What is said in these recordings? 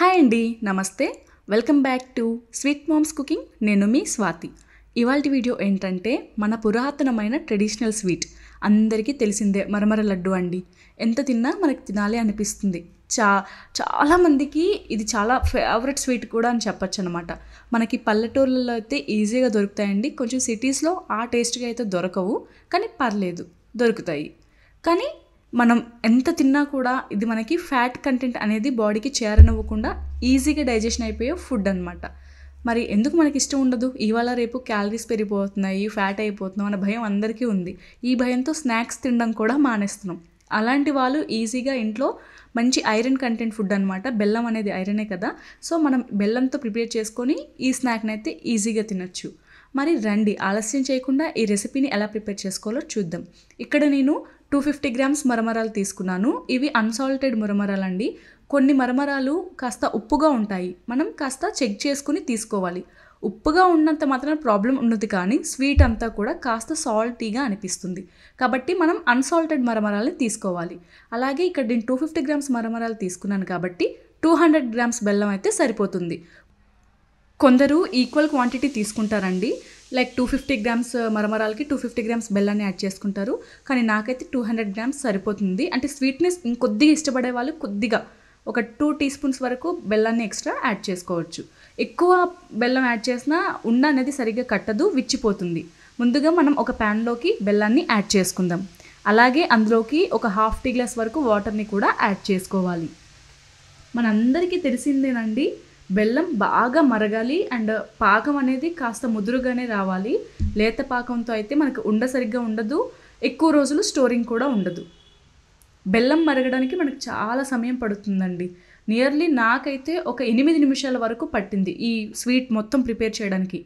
hi అండి నమస్తే welcome back to sweet moms cooking నేను మీ స్వాతి ఇవాళ వీడియో ఏంటంటే మన పురాతనమైన ట్రెడిషనల్ స్వీట్ అందరికీ తెలిసిందే మరమర లడ్డు అండి ఎంత తిన్నా మనకి తినాలి అనిపిస్తుంది చా చాలామందికి ఇది చాలా ఫేవరెట్ స్వీట్ కూడా అని చెప్పొచ్చు అనమాట మనకి పల్లెటూర్లలో అయితే ఈజీగా దొరుకుతాయండి కొంచెం సిటీస్లో ఆ టేస్ట్గా అయితే దొరకవు కానీ పర్లేదు దొరుకుతాయి కానీ మనం ఎంత తిన్నా కూడా ఇది మనకి ఫ్యాట్ కంటెంట్ అనేది బాడీకి చేరనివ్వకుండా ఈజీగా డైజెషన్ అయిపోయే ఫుడ్ అనమాట మరి ఎందుకు మనకి ఇష్టం ఉండదు ఇవాళ రేపు క్యాలరీస్ పెరిగిపోతున్నాయి ఫ్యాట్ అయిపోతున్నాం అనే భయం అందరికీ ఉంది ఈ భయంతో స్నాక్స్ తినడం కూడా మానేస్తున్నాం అలాంటి వాళ్ళు ఈజీగా ఇంట్లో మంచి ఐరన్ కంటెంట్ ఫుడ్ అనమాట బెల్లం అనేది ఐరనే కదా సో మనం బెల్లంతో ప్రిపేర్ చేసుకొని ఈ స్నాక్ని అయితే ఈజీగా తినచ్చు మరి రండి ఆలస్యం చేయకుండా ఈ రెసిపీని ఎలా ప్రిపేర్ చేసుకోవాలో చూద్దాం ఇక్కడ నేను టూ ఫిఫ్టీ గ్రామ్స్ మరమరాలు తీసుకున్నాను ఇవి అన్సాల్టెడ్ మరమరాలు అండి కొన్ని మరమరాలు కాస్త ఉప్పుగా ఉంటాయి మనం కాస్త చెక్ చేసుకుని తీసుకోవాలి ఉప్పుగా ఉన్నంత మాత్రం ప్రాబ్లం ఉన్నది కానీ స్వీట్ అంతా కూడా కాస్త సాల్టీగా అనిపిస్తుంది కాబట్టి మనం అన్సాల్టెడ్ మరమరాలని తీసుకోవాలి అలాగే ఇక్కడ నేను టూ ఫిఫ్టీ గ్రామ్స్ మరమరాలు తీసుకున్నాను కాబట్టి టూ హండ్రెడ్ గ్రామ్స్ బెల్లం అయితే సరిపోతుంది కొందరు ఈక్వల్ క్వాంటిటీ తీసుకుంటారండి లైక్ టూ ఫిఫ్టీ గ్రామ్స్ మరమరాలకి టూ ఫిఫ్టీ గ్రామ్స్ బెల్లాన్ని యాడ్ చేసుకుంటారు కానీ నాకైతే టూ హండ్రెడ్ గ్రామ్స్ సరిపోతుంది అంటే స్వీట్నెస్ ఇంకొద్దిగా ఇష్టపడే వాళ్ళు కొద్దిగా ఒక టూ టీ స్పూన్స్ వరకు బెల్లాన్ని ఎక్స్ట్రా యాడ్ చేసుకోవచ్చు ఎక్కువ బెల్లం యాడ్ చేసినా ఉండ అనేది సరిగ్గా కట్టదు విచ్చిపోతుంది ముందుగా మనం ఒక ప్యాన్లోకి బెల్లాన్ని యాడ్ చేసుకుందాం అలాగే అందులోకి ఒక హాఫ్ టీ గ్లాస్ వరకు వాటర్ని కూడా యాడ్ చేసుకోవాలి మనందరికీ తెలిసిందేనండి బెల్లం బాగా మరగాలి అండ్ పాకం అనేది కాస్త ముదురుగానే రావాలి లేత పాకంతో అయితే మనకు ఉండ సరిగ్గా ఉండదు ఎక్కువ రోజులు స్టోరింగ్ కూడా ఉండదు బెల్లం మరగడానికి మనకు చాలా సమయం పడుతుందండి నియర్లీ నాకైతే ఒక ఎనిమిది నిమిషాల వరకు పట్టింది ఈ స్వీట్ మొత్తం ప్రిపేర్ చేయడానికి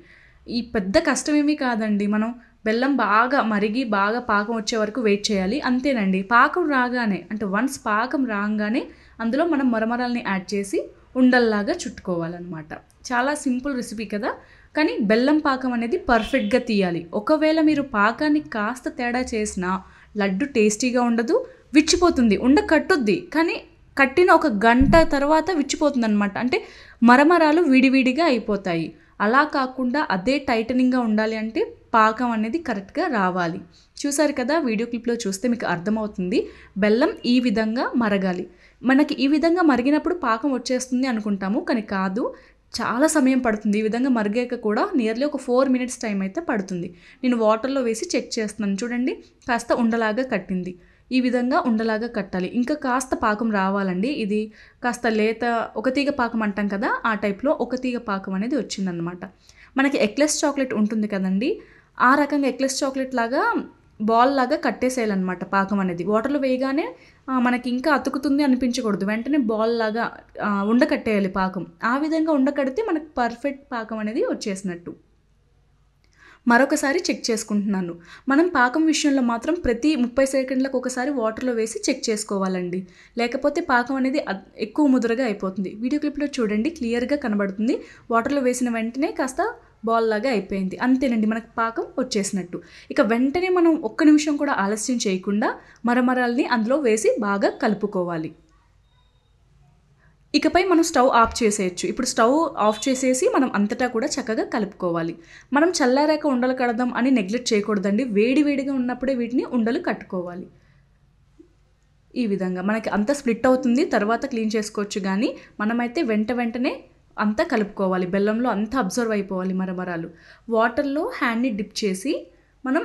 ఈ పెద్ద కష్టమేమీ కాదండి మనం బెల్లం బాగా మరిగి బాగా పాకం వచ్చే వరకు వెయిట్ చేయాలి అంతేనండి పాకం రాగానే అంటే వన్స్ పాకం రాగానే అందులో మనం మరమరాలని యాడ్ చేసి ఉండల్లాగా చుట్టుకోవాలన్నమాట చాలా సింపుల్ రెసిపీ కదా కానీ బెల్లం పాకం అనేది పర్ఫెక్ట్గా తీయాలి ఒకవేళ మీరు పాకాన్ని కాస్త తేడా చేసినా లడ్డు టేస్టీగా ఉండదు విచ్చిపోతుంది ఉండ కట్టుద్ది కానీ కట్టిన ఒక గంట తర్వాత విచ్చిపోతుంది అనమాట అంటే మరమరాలు విడివిడిగా అయిపోతాయి అలా కాకుండా అదే టైటనింగ్గా ఉండాలి అంటే పాకం అనేది కరెక్ట్గా రావాలి చూసారు కదా వీడియో క్లిప్లో చూస్తే మీకు అర్థమవుతుంది బెల్లం ఈ విధంగా మరగాలి మనకి ఈ విధంగా మరిగినప్పుడు పాకం వచ్చేస్తుంది అనుకుంటాము కానీ కాదు చాలా సమయం పడుతుంది ఈ విధంగా మరిగాక కూడా నియర్లీ ఒక ఫోర్ మినిట్స్ టైం అయితే పడుతుంది నేను వాటర్లో వేసి చెక్ చేస్తున్నాను చూడండి కాస్త ఉండలాగా కట్టింది ఈ విధంగా ఉండలాగా కట్టాలి ఇంకా కాస్త పాకం రావాలండి ఇది కాస్త లేత ఒక తీగ పాకం అంటాం కదా ఆ టైప్లో ఒక తీగ పాకం అనేది వచ్చిందనమాట మనకి ఎక్లెస్ చాక్లెట్ ఉంటుంది కదండి ఆ రకంగా ఎక్లెస్ చాక్లెట్ లాగా బాల్ లాగా కట్టేసేయాలన్నమాట పాకం అనేది వాటర్లో వేయగానే మనకి ఇంకా అతుకుతుంది అనిపించకూడదు వెంటనే బాల్ లాగా ఉండకట్టేయాలి పాకం ఆ విధంగా ఉండకడితే మనకు పర్ఫెక్ట్ పాకం అనేది వచ్చేసినట్టు మరొకసారి చెక్ చేసుకుంటున్నాను మనం పాకం విషయంలో మాత్రం ప్రతి ముప్పై సెకండ్లకు ఒకసారి వాటర్లో వేసి చెక్ చేసుకోవాలండి లేకపోతే పాకం అనేది ఎక్కువ ముదురుగా అయిపోతుంది వీడియో క్లిప్లో చూడండి క్లియర్గా కనబడుతుంది వాటర్లో వేసిన వెంటనే కాస్త బాల్ లాగా అయిపోయింది అంతేనండి మనకు పాకం వచ్చేసినట్టు ఇక వెంటనే మనం ఒక్క నిమిషం కూడా ఆలస్యం చేయకుండా మరమరాల్ని అందులో వేసి బాగా కలుపుకోవాలి ఇకపై మనం స్టవ్ ఆఫ్ చేసేయచ్చు ఇప్పుడు స్టవ్ ఆఫ్ చేసేసి మనం అంతటా కూడా చక్కగా కలుపుకోవాలి మనం చల్లారాక ఉండలు కడదాం అని నెగ్లెక్ట్ చేయకూడదండి వేడి వేడిగా ఉన్నప్పుడే వీటిని ఉండలు కట్టుకోవాలి ఈ విధంగా మనకి అంత స్ప్లిట్ అవుతుంది తర్వాత క్లీన్ చేసుకోవచ్చు కానీ మనమైతే వెంట వెంటనే అంతా కలుపుకోవాలి బెల్లంలో అంతా అబ్జర్వ్ అయిపోవాలి మరమరాలు వాటర్లో హ్యాండ్ని డిప్ చేసి మనం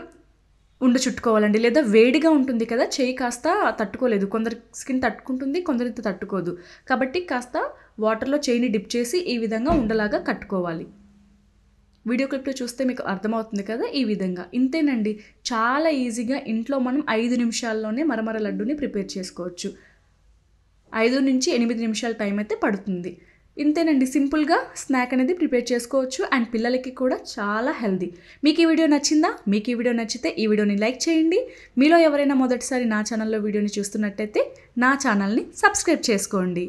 ఉండ చుట్టుకోవాలండి లేదా వేడిగా ఉంటుంది కదా చేయి కాస్త తట్టుకోలేదు కొందరి స్కిన్ తట్టుకుంటుంది కొందరితో తట్టుకోదు కాబట్టి కాస్త వాటర్లో చేయిని డిప్ చేసి ఈ విధంగా ఉండలాగా కట్టుకోవాలి వీడియో క్లిప్లో చూస్తే మీకు అర్థమవుతుంది కదా ఈ విధంగా ఇంతేనండి చాలా ఈజీగా ఇంట్లో మనం ఐదు నిమిషాల్లోనే మరమర లడ్డూని ప్రిపేర్ చేసుకోవచ్చు ఐదు నుంచి ఎనిమిది నిమిషాల టైం అయితే పడుతుంది ఇంతేనండి సింపుల్గా స్నాక్ అనేది ప్రిపేర్ చేసుకోవచ్చు అండ్ పిల్లలకి కూడా చాలా హెల్దీ మీకు ఈ వీడియో నచ్చిందా మీకు ఈ వీడియో నచ్చితే ఈ వీడియోని లైక్ చేయండి మీలో ఎవరైనా మొదటిసారి నా ఛానల్లో వీడియోని చూస్తున్నట్టయితే నా ఛానల్ని సబ్స్క్రైబ్ చేసుకోండి